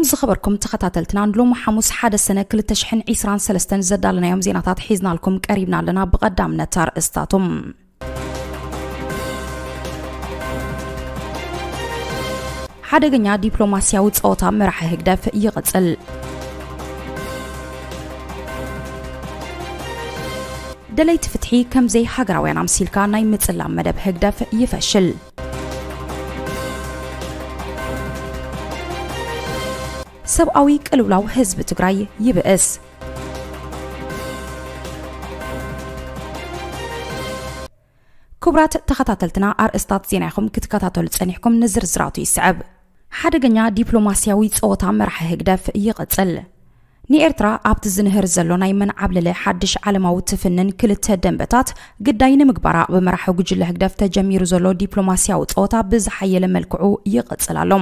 كمز خبركم تخطاتلتنا لوم حموس حدا سنة كل تشحن عسران سلستن زد لنا يوم زيناتات حيزنا لكم قريبنا لنا بقدام نتار استاتم ሓደገኛ ዲፕሎማስያዊ ፀወታ መራሒ ህግደፍ ይቕፅል ደለይቲ ፍትሒ ከምዘይ ሃገራውያን ኣምሲልካ ናይ ምፅላም መደብ ህግደፍ ይፈሽል سبقاوي قلولاو حزب تگراي يبئس كبرات تخطاتلتنا ار استات زينيخوم كتكاتاتول تسانيحكم نزر زراتو يسعب حدقنيا ديبلوماسياوي تسوطا مرح هكدف يغتسل ንኤርትራ ኣብቲ ዝንህር ዘሎ ናይ መንዓብ ልዕሊ ሓድሽ ዓለማዊ ትፍንን ክልተ ደንበታት ግዳይ ንምግባራ ብመራሒ ጉጅለ ህግደፍ ተጀሚሩ ዘሎ ዲፕሎማስያዊ ፀወታ ብዝሓየለ መልክዑ ይቕፅል ኣሎ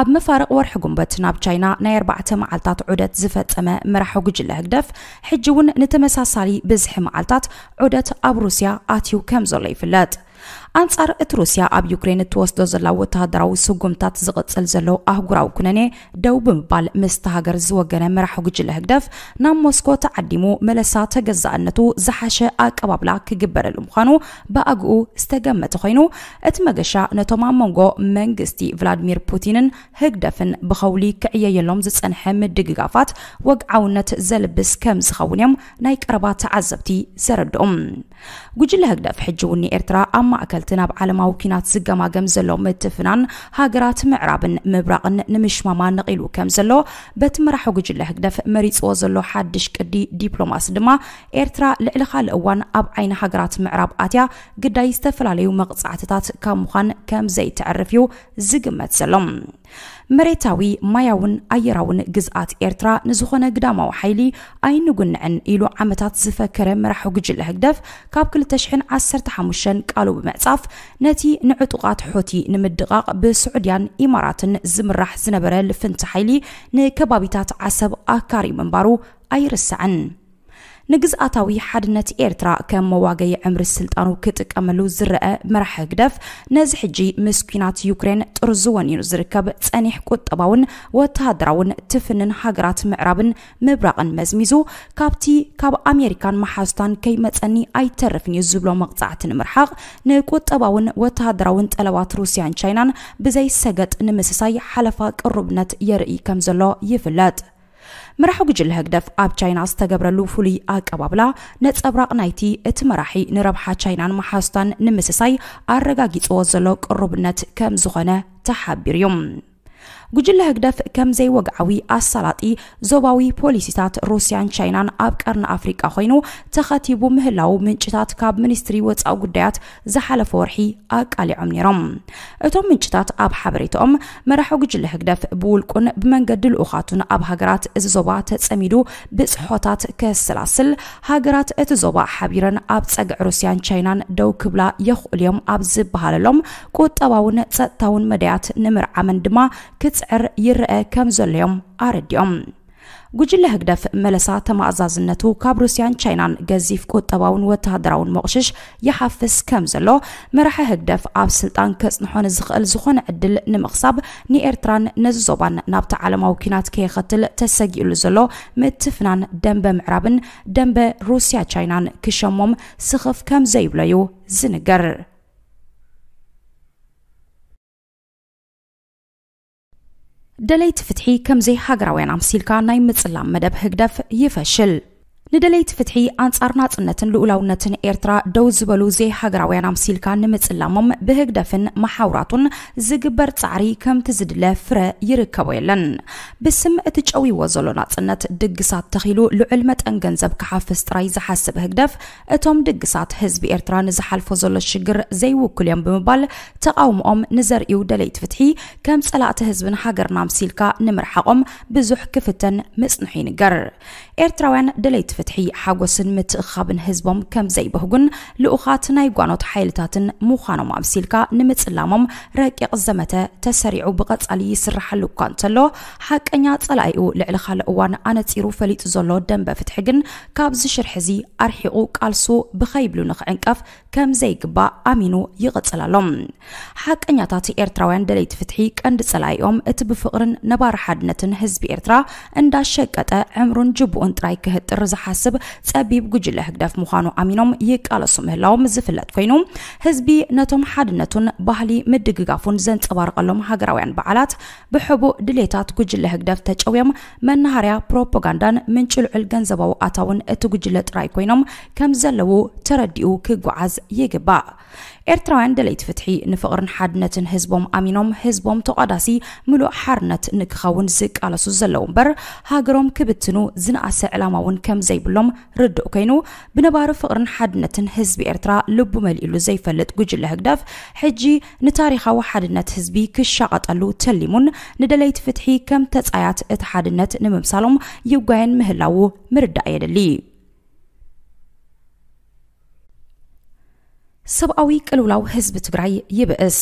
ኣብ መፋርቕ ወርሒ ጉንበት ናብ ቻይና ናይ ኣርባዕተ መዓልታት ዑደት ዝፈፀመ መራሒ ጉጅለ ህግደፍ ሕጂ እውን ንተመሳሳሊ ብዝሒ መዓልታት ዑደት ኣብ ሩስያ ኣትዩ ከም ዘሎ ይፍለጥ ኣንጻር እቲ ሩስያ ኣብ ዩክሬን እትወስዶ ዘላ ወተሃደራዊ ስጉምታት ዝቕፅል ዘሎ ኣህጉራዊ ኩነኔ ደው ብምባል ምስቲ ሃገር ዝወገነ መራሒ ጉጅለ ህግደፍ ናብ ሞስኮ ተዓዲሙ መለሳ ተገዛእነቱ ዝሓሸ ኣቀባብላ ክግበረሉ ምዃኑ ብኣግኡ ዝተገመተ ኮይኑ እቲ መገሻ ነቶም ኣብ መንጎ መንግስቲ ቭላድሚር ፑቲንን ህግደፍን ብኸውሊ ክዕየየሎም ዝፀንሐ ምድግጋፋት ወግዓውነት ዘልብስ ከም ዝኸውን እዮም ናይ ቀረባ ተዓዘብቲ ዘረድኦም ጉጅለ ህግደፍ ሕጂ ውኒ ኤርትራ ኣብ ማእከል እቲ ናብ ዓለማዊ ኩናት ዝገማገም ዘሎ ምትፍናን ሃገራት ምዕራብን ምብራቕን ንምሽማማ ነቒሉ ከም ዘሎ በቲ መራሒ ጉጅለ ህግደፍ መሪፅዎ ዘሎ ሓድሽ ቅዲ ዲፕሎማስ ድማ ኤርትራ ልዕሊ ካልእ እዋን ኣብ ዓይኒ ሃገራት ምዕራብ ኣትያ ግዳይ ዝተፈላለዩ መቕፃዕትታት ካብ ምዃን ከም ዘይትዕርፍ እዩ ዝግመት ዘሎም مريتاوي مايون ايراون جزات ايرترا نزخنا قدام وحيلي حيلي اي نقن عن ايلو عمتات زفكر مرحو قجل هكدف كاب كل تشحن عسر تحمشن قالو بمعصاف نتي نعتقات حوتي نمدغاق بسعوديا امارات زمرح زنبرا لفنت حيلي نكبابيتات عسب اكاري منبارو اي رسعن نجز نجزأتاوي حدنت إيرترا كم مواجهي عمر السلطان وكتك أملو زرقة مرح قدف نازح جي مسكينات يوكرين ترزوان ينزركب تسانيح كتباون وتهدرون تفنن حقرات معرابن مبراقن مزميزو كابتي كاب أمريكان محاستان كي متأني أي ترفن يزبلو مقطعة مرحق نكتباون وتهدرون تألوات روسيان شاينان بزي سجت نمسساي حلفة قربنت يرئي كمزلو يفلت መራሑ ግጅል ህግደፍ ኣብ ቻይና ዝተገብረሉ ፍሉይ ኣቀባብላ ነፀብራቕ ናይቲ እቲ መራሒ ንረብሓ ቻይናን መሓስታን ንምስሳይ ኣረጋጊፅዎ ዘሎ ቅሩብነት ከም ዝኾነ ተሓቢር እዩ ጉጅለ ህግደፍ ከምዘይ ወግዓዊ ኣሳላጢ ዞባዊ ፖሊሲታት ሩስያን ቻይናን ኣብ ቀርኒ ኣፍሪቃ ኮይኑ ተኸቲቡ ምህላው ምንጭታት ካብ ሚኒስትሪ ወፃኢ ጉዳያት ዝሓለፈ ወርሒ ኣቃሊዖም ነይሮም እቶም ምንጭታት ኣብ ሓበሬትኦም መራሒ ጉጅለ ህግደፍ ብውልቁን ብመንገዲ ልኡኻቱን ኣብ ሃገራት እዚ ዞባ ተፀሚዱ ብፅሖታት ከስላስል ሃገራት እቲ ዞባ ሓቢረን ኣብ ፀግዕ ሩስያን ቻይናን ደው ክብላ የኽእሉ እዮም ኣብ ዝበሃለሎም ቁጠባውን ፀጥታውን መዳያት ንምርዓመን ድማ ክት ክጽዕር ይርአ ከም ዘለዮም ኣረዲኦም ጉጅለ ህግደፍ መለሳ ተማእዛዝነቱ ካብ ሩስያን ቻይናን ገዚፍ ቁጠባውን ወተሃደራውን መቕሽሽ ይሓፍስ ከም ዘሎ መራሒ ህግደፍ ኣብ ስልጣን ከፅንሖን ዝኽእል ዝኾነ ዕድል ንምቕሳብ ንኤርትራን ነዚ ዞባን ናብቲ ዓለማዊ ኩናት ከየኸትል ተሰጊኡሉ ዘሎ ምትፍናን ደንበ ምዕራብን ደንበ ሩስያ ቻይናን ክሸሞም ስኽፍ ከም ዘይብሎ እዩ ዝንገር ደለይቲ ፍትሒ ከምዘይሃገራውያን ኣምሲልካ ናይ ምፅላም መደብ ህግደፍ ይፈሽል ندليت فتحي أنصارنات النتن لولاونتن إيرترا دو زبالو زي حقرا ويانا مسيلكا نمت اللامم بهك دفن محاوراتون زيق برطعري كم تزدلا فرا يركويلن بسم اتجاوي وزولونات النت دقسات تخيلو لعلمت انقنزب كحافز ترايز حاسب هك دف اتوم دقسات هزب إيرترا نزحال فوزول الشقر زي وكليان بمبال تقاوم أم نزر إيو دليت فتحي كم سألات هزبن حقرنا مسيلكا نمرحقم بزوح كفتن مسنحين قرر ኤርትራውያን ደለይቲ ፍትሒ ሓጎስን ምትእኻብን ህዝቦም ከም ዘይበህጉን ልኡኻት ናይ ጓኖት ሓይልታትን ምዃኖም ኣምሲልካ ንምፅላሞም ረቂቕ ዘመተ ተሰሪዑ ብቐጻሊ ይስራሓሉ እኳ እንተሎ ሓቀኛ ጸላኢኡ ልዕሊ ካልእ እዋን ኣነጺሩ ፈሊጡ ዘሎ ደንበ ፍትሒ ግን ካብዚ ሽርሕ እዚ ኣርሒቑ ቃልሱ ብኸይብሉ ንኽዕንቀፍ ከም ዘይግባእ ኣሚኑ ይቕጽል ኣሎም ሓቀኛታት ኤርትራውያን ደለይቲ ፍትሒ ቀንዲ ጸላኢኦም እቲ ብፍቕርን ነባሪ ሓድነትን ህዝቢ ኤርትራ እንዳሸቀጠ ዕምሩን ጅቡኡን اون ترايك هت رز حسب تابيب جوجل هكداف مخانو امينوم يك على سمه لاوم زفلات فينوم هزبي نتم حد نتون بحلي مدقافون زنت بارقلوم هاقراوين بعلات بحبو دليتات جوجل هكداف تجويم من نهاريا بروبوغاندان من چل علقن زباو اتاون اتو جوجل ترايك فينوم كم زلو ترديو كقعز يقبا ارتراين دليت فتحي نفقرن حد نتن هزبوم امينوم هزبوم تو ملو حرنت نكخون زك على سوزلوم بر هاقروم كبتنو زن أس ዓሰ ዕላማ እውን ከም ዘይብሎም ርድእ ኮይኑ ብነባሪ ፍቕርን ሓድነትን ህዝቢ ኤርትራ ልቡ መሊእሉ ዘይፈልጥ ጉጅለ ህግዳፍ ሕጂ ንታሪኻዊ ሓድነት ህዝቢ ክሻቐጠሉ ተሊሙን ንደለይቲ ፍትሒ ከም ተጻያት እቲ ሓድነት ንምምሳሎም ይጓየን ምህላው ምርዳእ የደሊ ሰብኣዊ ቅልውላው ህዝቢ ትግራይ ይብእስ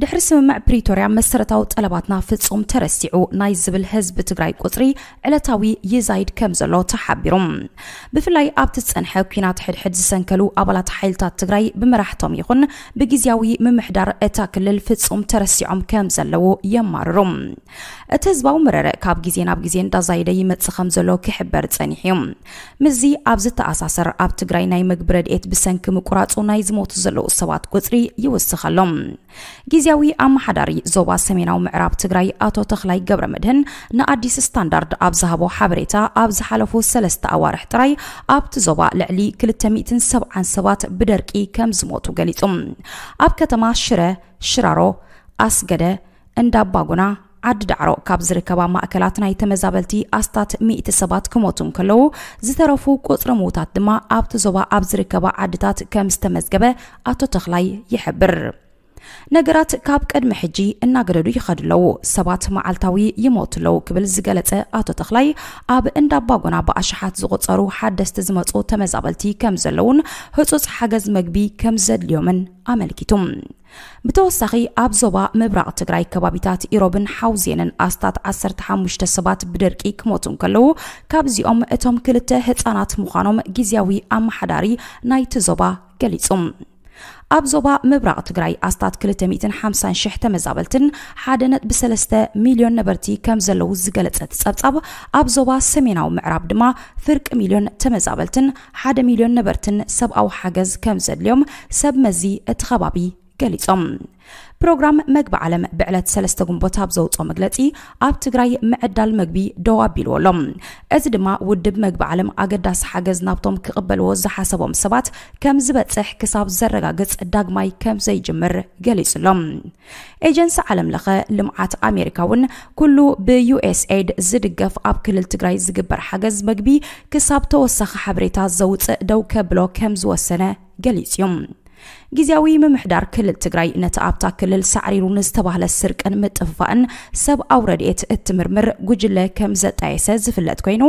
ድሕሪ ስምምዕ ፕሪቶርያ መሰረታዊ ጠለባትና ፍጹም ተረሲዑ ናይ ዝብል ህዝቢ ትግራይ ቁፅሪ ዕለታዊ ይዛይድ ከም ዘሎ ተሓቢሩ ብፍላይ ኣብቲ ዝፀንሐ ኩናት ሕድሕድ ዝሰንከሉ ኣባላት ሓይልታት ትግራይ ብመራሕቶም ይኹን ብግዜያዊ ምምሕዳር እታ ክልል ፍጹም ተረሲዖም ከም ዘለዉ የማርሩ እቲ ህዝባዊ ምርርእ ካብ ግዜ ናብ ግዜ እንዳዛይደ ይመፅእ ከም ዘሎ ክሕበር ፀኒሕ እዩ ምዚ ኣብ ዝተኣሳሰር ኣብ ትግራይ ናይ ምግቢ ረድኤት ብሰንኪ ምቁራፁ ናይ ዝሞቱ ዘለዉ ሰባት ቁፅሪ ይውስኸሎም ግዜያዊ ኣመሓዳሪ ዞባ ሰሜናዊ ምዕራብ ትግራይ ኣቶ ተኽላይ ገብረ መድህን ንኣዲስ ስታንዳርድ ኣብ ዝሃቦ ሓበሬታ ኣብ ዝሓለፉ ሰለስተ ኣዋርሕ ጥራይ ኣብቲ ዞባ ልዕሊ 270 ሰባት ብደርቂ ከም ዝሞቱ ገሊጹ ኣብ ከተማ ሽረ ሽራሮ ኣስገደ እንዳባጉና ዓዲ ዳዕሮ ካብ ዝርከባ ማእከላት ናይ ተመዛበልቲ ኣስታት 100 ሰባት ክመቱ ከለዉ ዝተረፉ ቁፅሪ ምዉታት ድማ ኣብቲ ዞባ ኣብ ዝርከባ ዓድታት ከም ዝተመዝገበ ኣቶ ተኽላይ ይሕብር ነገራት ካብ ቅድሚ ሕጂ እናገደዱ ይኸዱ ኣለዉ ሰባት መዓልታዊ ይሞት ኣለዉ ክብል ዝገለጸ ኣቶ ተኽላይ ኣብ እንዳባጎና ብኣሽሓት ዝቑጸሩ ሓደስቲ ዝመፁ ተመዛበልቲ ከም ዘለውን ህፁፅ ሓገዝ መግቢ ከም ዘድልዮምን ኣመልኪቱ ብተወሳኺ ኣብ ዞባ ምብራቕ ትግራይ ከባቢታት ኢሮብን ሓውዜንን ኣስታት 15 ሰባት ብደርቂ ክሞቱ ከለዉ ካብዚኦም እቶም ክልተ ህፃናት ምዃኖም ግዜያዊ ኣመሓዳሪ ናይቲ ዞባ ገሊጹ ኣብ ዞባ ምብራቕ ትግራይ ኣስታት 250 ሽሕ ተመዛበልትን 1.3 ሚልዮን ነበርቲ ከም ዘለዉ ዝገለፀት ፀብጻብ ኣብ ዞባ ሰሜናዊ ምዕራብ ድማ ፍርቂ ሚልዮን ተመዛበልትን 1 ሚልዮን ነበርትን ሰብኣዊ ሓገዝ ከም ዘድልዮም ሰብ መዚ እቲ ከባቢ ገሊፆም ፕሮግራም መግቢ ዓለም ብዕለት 3 ግንቦት ኣብ ዘውፅኦ መግለፂ ኣብ ትግራይ ምዕዳል መግቢ ደው ኣቢልዎ ኣሎም እዚ ድማ ውድብ መግቢ ዓለም ኣገዳሲ ሓገዝ ናብቶም ክቕበልዎ ዝሓሰቦም ሰባት ከም ዝበፅሕ ክሳብ ዘረጋግፅ ዳግማይ ከም ዘይጅምር ገሊጹ ኣሎም ኤጀንሲ ዓለም ለኸ ልምዓት ኣሜሪካ እውን ኩሉ ብዩኤስኤድ ዝድገፍ ኣብ ክልል ትግራይ ዝግበር ሓገዝ መግቢ ክሳብ ተወሳኺ ሓበሬታ ዘውፅእ ደው ከብሎ ከም ዝወሰነ ገሊጽ እዩ ግዜያዊ ምምሕዳር ክልል ትግራይ ነቲ ኣብታ ክልል ሳዕሪሩን ዝተባህለ ስርቅን ምጥፍፋእን ሰብኣዊ ረድኤት እትምርምር ጉጅለ ከም ዘጣየሰ ዝፍለጥ ኮይኑ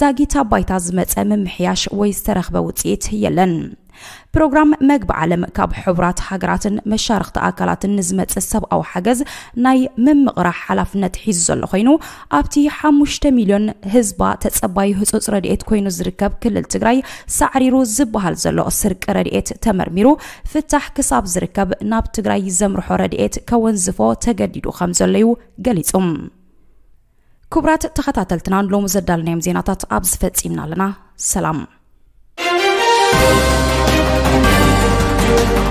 ዛጊት ኣባይታ ዝመፀ ምምሕያሽ ወይ ዝተረኽበ ውፅኢት የለን ፕሮግራም መግቢ ዓለም ካብ ሕቡራት ሃገራትን መሻርክቲ ኣካላትን ንዝመፅእ ሰብኣዊ ሓገዝ ናይ ምምቕራሕ ሓላፍነት ሒዙ ዘሎ ኮይኑ ኣብቲ 5 ሚልዮን ህዝባ ተፀባይ ህፁፅ ረድኤት ኮይኑ ዝርከብ ክልል ትግራይ ሳዕሪሩ ዝበሃል ዘሎ ስርቂ ረድኤት ተመርሚሩ ፍታሕ ክሳብ ዝርከብ ናብ ትግራይ ዘምርሖ ረድኤት ከወንዝፎ ተገዲዱ ከም ዘለዩ ገሊፁ ክቡራት ተኸታተልትና ሎሚ ዘዳለናዮም ዜናታት ኣብ ዝፈፂምና ኣለና ሰላም you